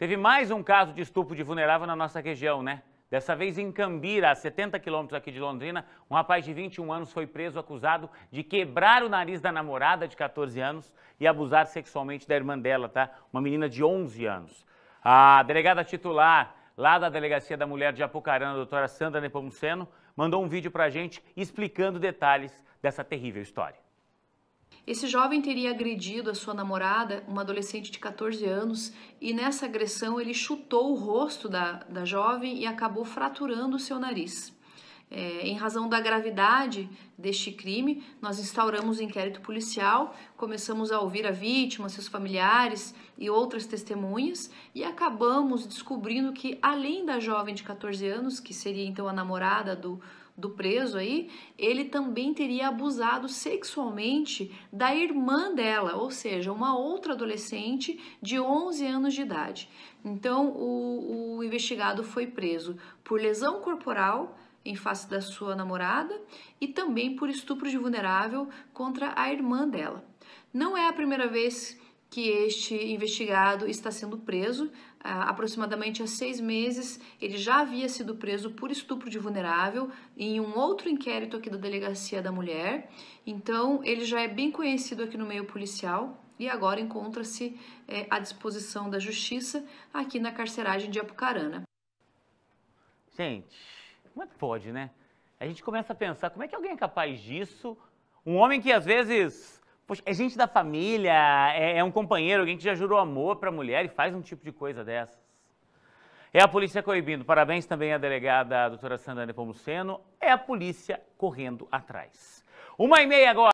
Teve mais um caso de estupro de vulnerável na nossa região, né? Dessa vez em Cambira, a 70 quilômetros aqui de Londrina, um rapaz de 21 anos foi preso acusado de quebrar o nariz da namorada de 14 anos e abusar sexualmente da irmã dela, tá? Uma menina de 11 anos. A delegada titular lá da Delegacia da Mulher de Apucarana, a doutora Sandra Nepomuceno, mandou um vídeo pra gente explicando detalhes dessa terrível história. Esse jovem teria agredido a sua namorada, uma adolescente de 14 anos, e nessa agressão ele chutou o rosto da, da jovem e acabou fraturando o seu nariz. É, em razão da gravidade deste crime, nós instauramos o um inquérito policial, começamos a ouvir a vítima, seus familiares e outras testemunhas e acabamos descobrindo que, além da jovem de 14 anos, que seria então a namorada do, do preso aí, ele também teria abusado sexualmente da irmã dela, ou seja, uma outra adolescente de 11 anos de idade. Então, o, o investigado foi preso por lesão corporal em face da sua namorada e também por estupro de vulnerável contra a irmã dela. Não é a primeira vez que este investigado está sendo preso. Ah, aproximadamente há seis meses, ele já havia sido preso por estupro de vulnerável em um outro inquérito aqui da Delegacia da Mulher. Então, ele já é bem conhecido aqui no meio policial e agora encontra-se é, à disposição da Justiça aqui na carceragem de Apucarana. Gente, como é que pode, né? A gente começa a pensar, como é que alguém é capaz disso? Um homem que às vezes poxa, é gente da família, é, é um companheiro, alguém que já jurou amor para a mulher e faz um tipo de coisa dessas. É a polícia coibindo. Parabéns também à delegada a doutora Sandra Nepomuceno. É a polícia correndo atrás. Uma e meia agora.